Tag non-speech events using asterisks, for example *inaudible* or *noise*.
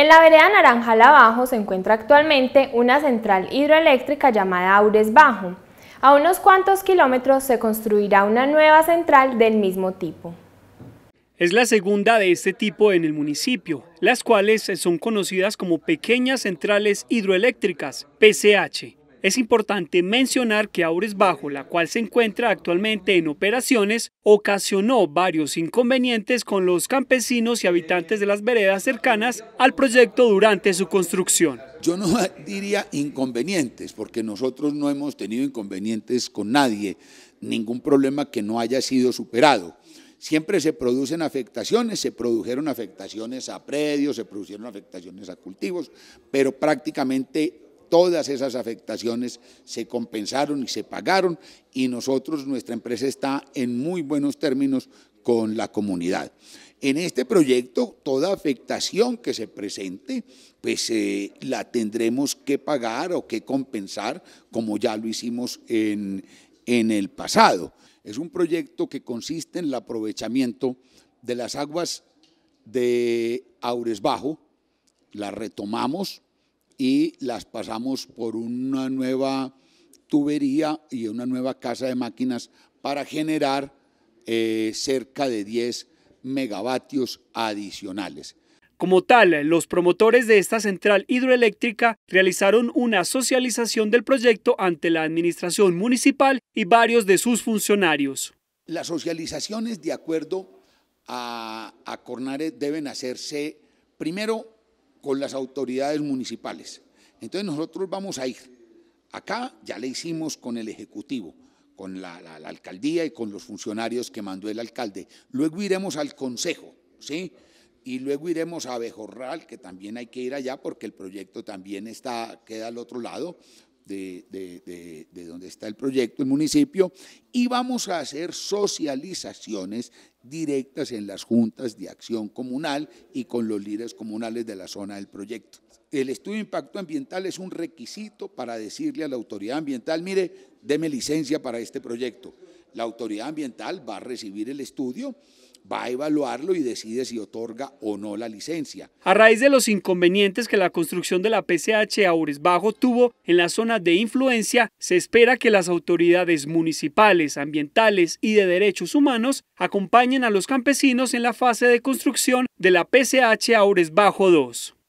En la vereda Naranjal Abajo se encuentra actualmente una central hidroeléctrica llamada Aures Bajo. A unos cuantos kilómetros se construirá una nueva central del mismo tipo. Es la segunda de este tipo en el municipio, las cuales son conocidas como pequeñas centrales hidroeléctricas, PCH. Es importante mencionar que Aures Bajo, la cual se encuentra actualmente en operaciones, ocasionó varios inconvenientes con los campesinos y habitantes de las veredas cercanas al proyecto durante su construcción. Yo no *laughs* diría inconvenientes, porque nosotros no hemos tenido inconvenientes con nadie, ningún problema que no haya sido superado siempre se producen afectaciones, se produjeron afectaciones a predios, se produjeron afectaciones a cultivos, pero prácticamente todas esas afectaciones se compensaron y se pagaron y nosotros, nuestra empresa está en muy buenos términos con la comunidad. En este proyecto, toda afectación que se presente, pues eh, la tendremos que pagar o que compensar, como ya lo hicimos en, en el pasado. Es un proyecto que consiste en el aprovechamiento de las aguas de Aures Bajo, la retomamos, y las pasamos por una nueva tubería y una nueva casa de máquinas para generar eh, cerca de 10 megavatios adicionales. Como tal, los promotores de esta central hidroeléctrica realizaron una socialización del proyecto ante la administración municipal y varios de sus funcionarios. Las socializaciones de acuerdo a, a Cornares deben hacerse primero con las autoridades municipales. Entonces nosotros vamos a ir. Acá ya le hicimos con el Ejecutivo, con la, alcaldía y con los funcionarios que mandó el alcalde. Luego iremos al Consejo, ¿sí? y luego iremos a Bejorral, que también hay que ir allá porque el proyecto también está, queda al otro lado de, donde está el proyecto, el municipio, y vamos a hacer socializaciones directas en las juntas de acción comunal y con los líderes comunales de la zona del proyecto. El estudio de impacto ambiental es un requisito para decirle a la autoridad ambiental, mire, deme licencia para este proyecto la autoridad ambiental va a recibir el estudio, va a evaluarlo y decide si otorga o no la licencia. A raíz de los inconvenientes que la construcción de la PCH Aures Bajo tuvo en la zona de influencia, se espera que las autoridades municipales, ambientales y de derechos humanos acompañen a los campesinos en la fase de construcción de la PCH Aures Bajo 2.